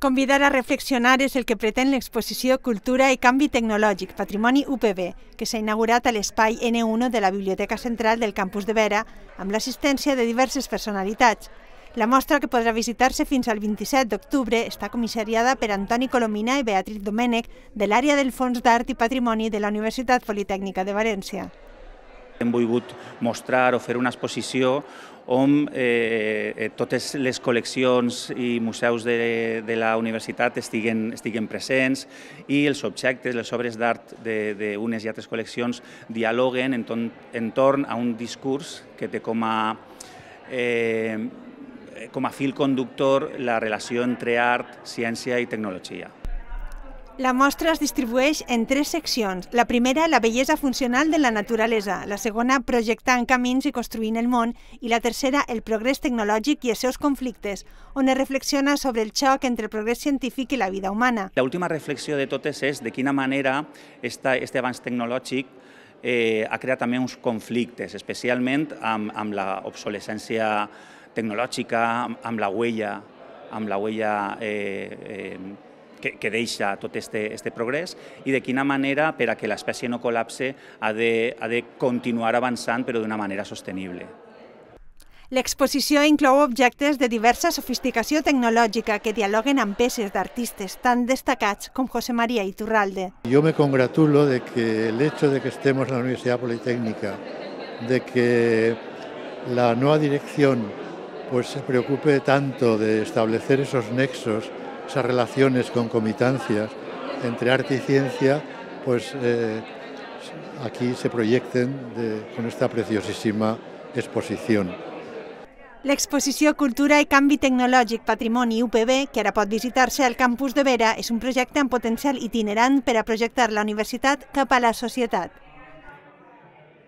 Convidar a reflexionar és el que pretén l'exposició Cultura i Canvi Tecnològic Patrimoni UPB, que s'ha inaugurat a l'espai N1 de la Biblioteca Central del Campus de Vera amb l'assistència de diverses personalitats. La mostra, que podrà visitar-se fins al 27 d'octubre, està comissariada per Antoni Colomina i Beatriz Domènech de l'àrea del Fons d'Art i Patrimoni de la Universitat Politècnica de València. Hem volgut mostrar o fer una exposició on eh, eh, totes les col·leccions i museus de, de la universitat estiguen, estiguen presents i els objectes, les obres d'art d'unes i altres col·leccions dialoguen en torn a un discurs que té com a, eh, com a fil conductor la relació entre art, ciència i tecnologia. La mostra es distribueix en tres seccions. La primera, la bellesa funcional de la naturalesa. La segona, projectant camins i construint el món. I la tercera, el progrés tecnològic i els seus conflictes, on es reflexiona sobre el xoc entre el progrés científic i la vida humana. L última reflexió de totes és de quina manera esta, este avanç tecnològic eh, ha creat també uns conflictes, especialment amb, amb la obsolescència tecnològica, amb, amb la huella, amb la huella eh, eh, que, que deixa tot este, este progreso... ...y de quina manera, para que la especie no colapse... ha de, continuar avanzando... ...pero de una manera sostenible. exposición inclou objetos... de diversa sofisticación tecnológica... que dialoguen amb peces artistas... tan destacats com José María Iturralde. Yo me congratulo de que el hecho de que estemos en la Universidad Politécnica, de que la nueva dirección pues, se preocupe tanto de establecer esos nexos esas relaciones concomitancias entre arte y ciencia, pues eh, aquí se proyecten de, con esta preciosísima exposición. L'exposició Cultura i Canvi Tecnològic Patrimoni UPB, que ara pot visitar-se al campus de Vera, és un projecte amb potencial itinerant per a projectar la universitat cap a la societat.